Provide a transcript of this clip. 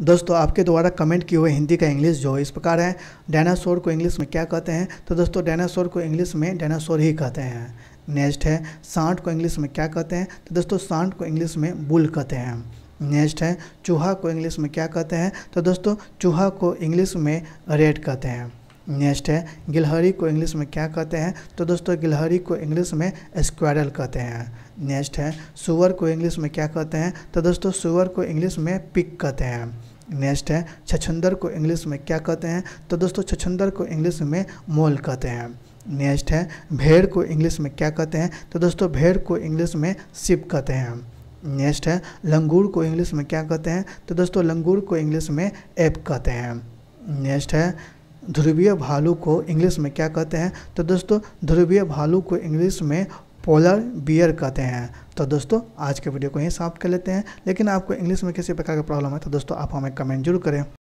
दोस्तों आपके द्वारा कमेंट किए हुए हिंदी का इंग्लिश जो इस प्रकार है डायनासोर को इंग्लिश में क्या कहते हैं तो दोस्तों डायनासोर को इंग्लिश में डायनासोर ही कहते हैं नेक्स्ट है सांठ को इंग्लिश में क्या कहते हैं तो दोस्तों सांड को इंग्लिश में बुल कहते हैं नेक्स्ट है चूहा को इंग्लिश में क्या कहते हैं तो दोस्तों चूहा को इंग्लिश में रेड कहते हैं नेक्स्ट है गिलहरी को इंग्लिश में क्या कहते हैं तो दोस्तों गिलहरी को इंग्लिश में स्क्वाडल कहते हैं नेक्स्ट है सुअर को इंग्लिश में क्या कहते हैं तो दोस्तों सुअर को इंग्लिश में पिक कहते हैं नेक्स्ट है छछंदर को इंग्लिश में क्या कहते हैं तो दोस्तों छछंदर को इंग्लिश में मोल कहते हैं नेक्स्ट है भेड़ को इंग्लिश में क्या कहते हैं तो दोस्तों भेड़ को इंग्लिश में सिप कहते हैं नेक्स्ट है लंगूर को इंग्लिश में क्या कहते हैं तो दोस्तों लंगूर को इंग्लिश में एप कहते हैं नेक्स्ट है ध्रुवीय भालू को इंग्लिश में क्या कहते हैं तो दोस्तों ध्रुवीय भालू को इंग्लिश में पोलर बियर कहते हैं तो दोस्तों आज के वीडियो को यहीं समाप्त कर लेते हैं लेकिन आपको इंग्लिश में किसी प्रकार का प्रॉब्लम है तो दोस्तों आप हमें कमेंट जरूर करें